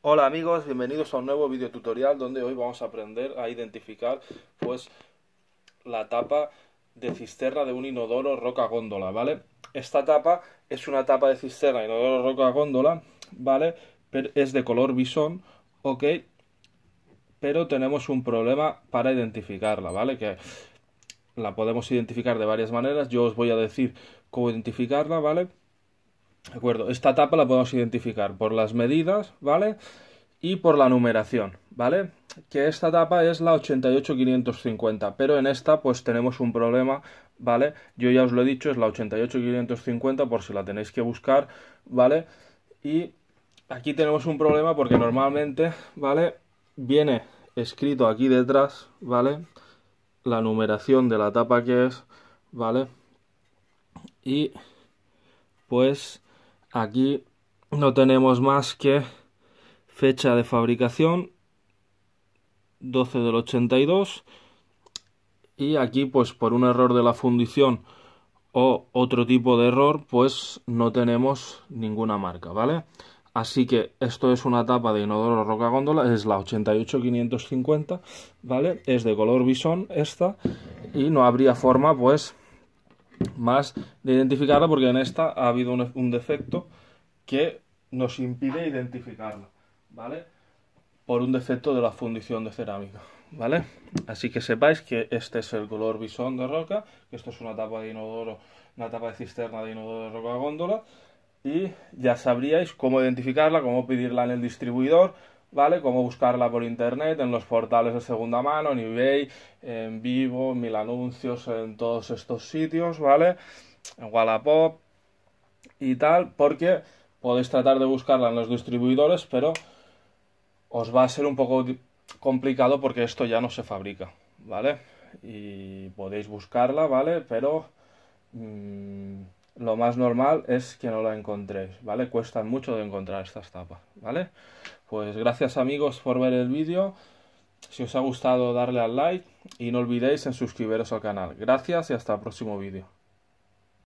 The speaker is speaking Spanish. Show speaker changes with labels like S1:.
S1: Hola amigos, bienvenidos a un nuevo video tutorial donde hoy vamos a aprender a identificar pues la tapa de cisterna de un inodoro roca góndola, ¿vale? Esta tapa es una tapa de cisterna inodoro roca góndola, ¿vale? Pero es de color bisón, ¿ok? Pero tenemos un problema para identificarla, ¿vale? Que la podemos identificar de varias maneras, yo os voy a decir cómo identificarla, ¿vale? vale ¿De acuerdo? Esta tapa la podemos identificar por las medidas, ¿vale? Y por la numeración, ¿vale? Que esta tapa es la 88550, pero en esta pues tenemos un problema, ¿vale? Yo ya os lo he dicho, es la 88550 por si la tenéis que buscar, ¿vale? Y aquí tenemos un problema porque normalmente, ¿vale? Viene escrito aquí detrás, ¿vale? La numeración de la tapa que es, ¿vale? Y pues Aquí no tenemos más que fecha de fabricación 12 del 82 y aquí pues por un error de la fundición o otro tipo de error pues no tenemos ninguna marca vale así que esto es una tapa de inodoro roca góndola es la 88550 vale es de color bisón esta y no habría forma pues más de identificarla porque en esta ha habido e-, un, defecto que nos impide identificarla, ¿vale? Por un defecto de la fundición de cerámica, ¿vale? Así que sepáis que este es el color bisón de roca, que esto es una tapa de inodoro, una tapa de cisterna de inodoro de roca góndola, y ya sabríais cómo identificarla, cómo pedirla en el distribuidor, ¿vale? Cómo buscarla por internet, en los portales de segunda mano, en eBay, en Vivo, en Mil Anuncios, en todos estos sitios, ¿vale? En Wallapop y tal, porque podéis tratar de buscarla en los distribuidores, pero os va a ser un poco complicado porque esto ya no se fabrica, ¿vale? Y podéis buscarla, ¿vale? Pero... Mm, lo más normal es que no la encontréis, ¿vale? Cuestan mucho de encontrar estas tapas, ¿vale? Pues gracias amigos por ver el vídeo. Si os ha gustado darle al like y no olvidéis en suscribiros al canal. Gracias y hasta el próximo vídeo.